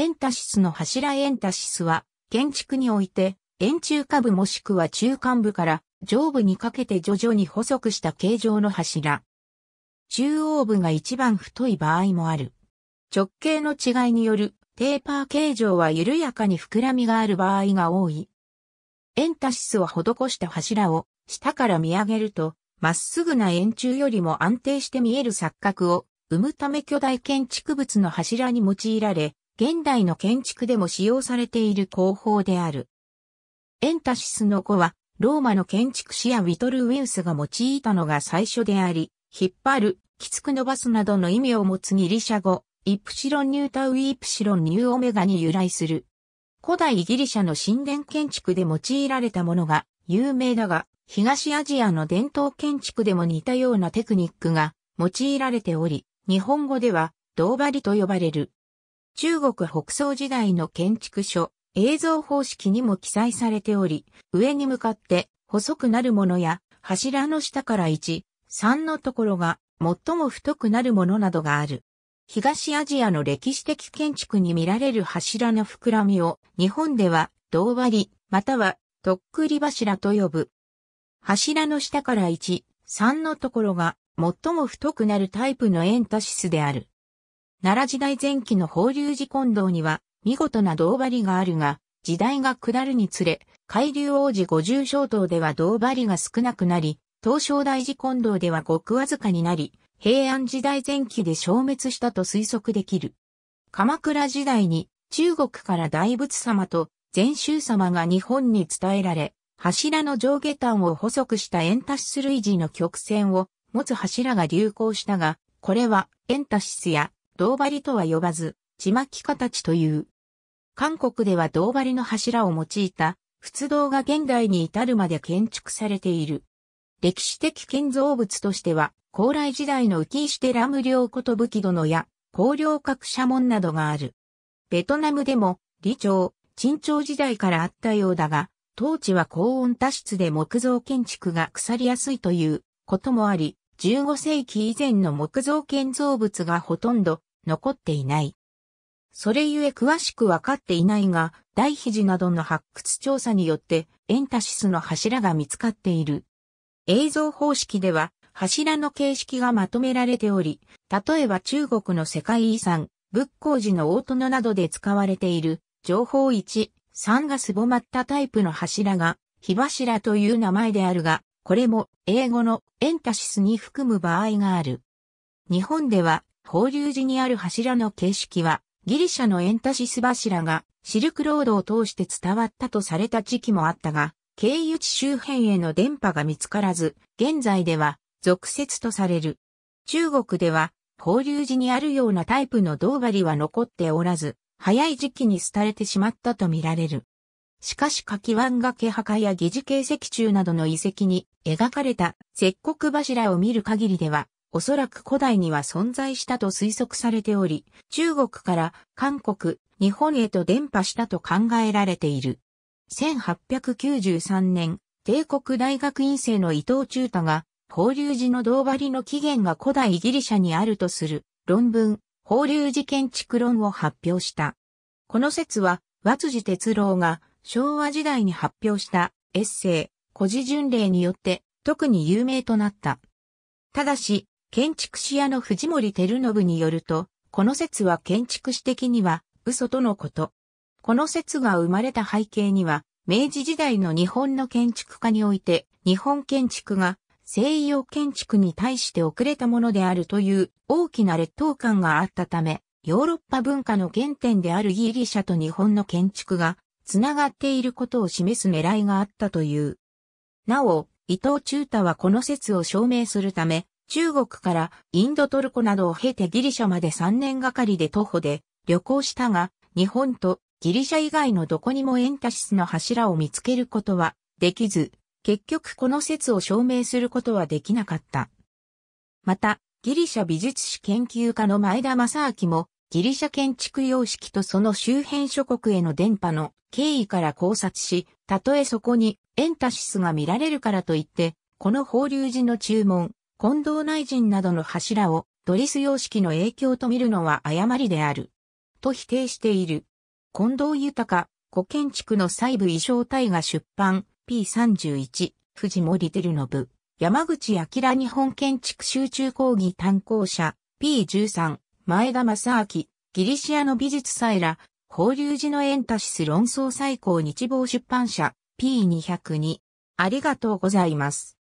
エンタシスの柱エンタシスは、建築において、円柱下部もしくは中間部から上部にかけて徐々に細くした形状の柱。中央部が一番太い場合もある。直径の違いによるテーパー形状は緩やかに膨らみがある場合が多い。エンタシスを施した柱を下から見上げると、まっすぐな円柱よりも安定して見える錯覚を生むため巨大建築物の柱に用いられ、現代の建築でも使用されている工法である。エンタシスの語は、ローマの建築士やウィトル・ウィウスが用いたのが最初であり、引っ張る、きつく伸ばすなどの意味を持つギリシャ語、イプシロンニュータウイプシロンニューオメガに由来する。古代ギリシャの神殿建築で用いられたものが有名だが、東アジアの伝統建築でも似たようなテクニックが用いられており、日本語では、銅張りと呼ばれる。中国北宋時代の建築書、映像方式にも記載されており、上に向かって細くなるものや、柱の下から1、3のところが最も太くなるものなどがある。東アジアの歴史的建築に見られる柱の膨らみを日本では銅割りまたはとっくり柱と呼ぶ。柱の下から1、3のところが最も太くなるタイプのエンタシスである。奈良時代前期の法隆寺金堂には、見事な銅張りがあるが、時代が下るにつれ、海流王子五重小島では銅張りが少なくなり、東照大寺金堂ではごくわずかになり、平安時代前期で消滅したと推測できる。鎌倉時代に中国から大仏様と禅宗様が日本に伝えられ、柱の上下端を細くした円タシス類似の曲線を持つ柱が流行したが、これは円スや銅針とは呼ばず、ちまき形という。韓国では銅針の柱を用いた仏道が現代に至るまで建築されている。歴史的建造物としては、高麗時代の浮石寺無料こと武器殿や、高陵閣社門などがある。ベトナムでも、李朝、陳朝時代からあったようだが、当地は高温多湿で木造建築が腐りやすいということもあり、15世紀以前の木造建造物がほとんど残っていない。それゆえ詳しくわかっていないが、大肘などの発掘調査によって、エンタシスの柱が見つかっている。映像方式では、柱の形式がまとめられており、例えば中国の世界遺産、仏光寺の大殿などで使われている、情報1、3がすぼまったタイプの柱が、火柱という名前であるが、これも英語のエンタシスに含む場合がある。日本では法流寺にある柱の形式は、ギリシャのエンタシス柱がシルクロードを通して伝わったとされた時期もあったが、経由地周辺への電波が見つからず、現在では俗説とされる。中国では、法流寺にあるようなタイプの銅針は残っておらず、早い時期に廃れてしまったとみられる。しかし柿湾崖墓や疑似形石柱などの遺跡に描かれた石刻柱を見る限りでは、おそらく古代には存在したと推測されており、中国から韓国、日本へと伝播したと考えられている。1893年、帝国大学院生の伊藤忠太が、法隆寺の銅張りの起源が古代ギリシャにあるとする論文、法隆寺建築論を発表した。この説は、和辻哲郎が昭和時代に発表したエッセイ、古事巡礼によって特に有名となった。ただし、建築士屋の藤森照信によると、この説は建築士的には嘘とのこと。この説が生まれた背景には、明治時代の日本の建築家において、日本建築が西洋建築に対して遅れたものであるという大きな劣等感があったため、ヨーロッパ文化の原点であるギリシャと日本の建築がつながっていることを示す狙いがあったという。なお、伊藤忠太はこの説を証明するため、中国からインドトルコなどを経てギリシャまで3年がかりで徒歩で旅行したが、日本とギリシャ以外のどこにもエンタシスの柱を見つけることはできず、結局この説を証明することはできなかった。また、ギリシャ美術史研究家の前田正明も、ギリシャ建築様式とその周辺諸国への電波の経緯から考察し、たとえそこにエンタシスが見られるからといって、この法隆寺の注文、近藤内陣などの柱をドリス様式の影響と見るのは誤りである。と否定している。近藤豊、古建築の細部衣装体が出版、P31、藤森照信、山口明日本建築集中講義担当者、P13、前田正明、ギリシアの美術祭ら、法隆寺のエンタシス論争最高日望出版社、P202。ありがとうございます。